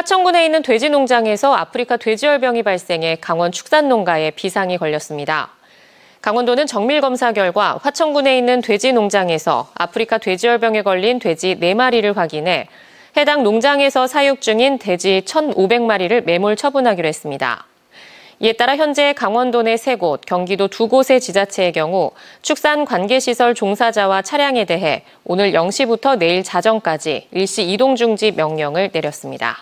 화천군에 있는 돼지 농장에서 아프리카 돼지열병이 발생해 강원 축산농가에 비상이 걸렸습니다. 강원도는 정밀 검사 결과 화천군에 있는 돼지 농장에서 아프리카 돼지열병에 걸린 돼지 4마리를 확인해 해당 농장에서 사육 중인 돼지 1,500마리를 매몰 처분하기로 했습니다. 이에 따라 현재 강원도 내 3곳, 경기도 2곳의 지자체의 경우 축산 관계시설 종사자와 차량에 대해 오늘 0시부터 내일 자정까지 일시 이동 중지 명령을 내렸습니다.